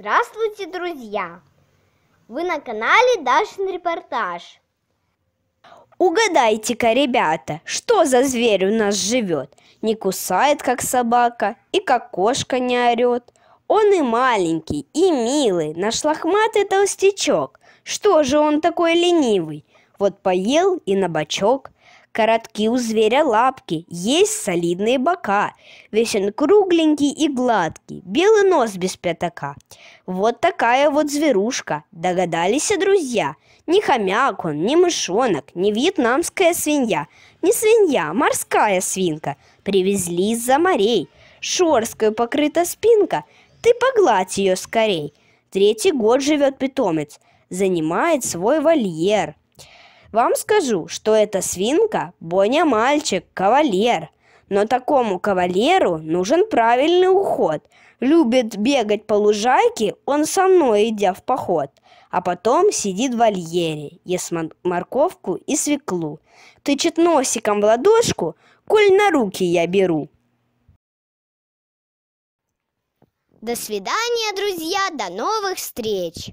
Здравствуйте, друзья! Вы на канале Дашин Репортаж. Угадайте-ка, ребята, что за зверь у нас живет? Не кусает, как собака, и как кошка не орет. Он и маленький, и милый, наш лохматый толстячок. Что же он такой ленивый? Вот поел и на бочок – Коротки у зверя лапки, есть солидные бока. Весь он кругленький и гладкий, белый нос без пятака. Вот такая вот зверушка, догадались друзья. Не хомяк он, не мышонок, не вьетнамская свинья. Не свинья, морская свинка, привезли из-за морей. Шорскую покрыта спинка, ты погладь ее скорей. Третий год живет питомец, занимает свой вольер – вам скажу, что эта свинка – Боня-мальчик, кавалер. Но такому кавалеру нужен правильный уход. Любит бегать по лужайке, он со мной идя в поход. А потом сидит в вольере, ест морковку и свеклу. Тычет носиком в ладошку, коль на руки я беру. До свидания, друзья, до новых встреч!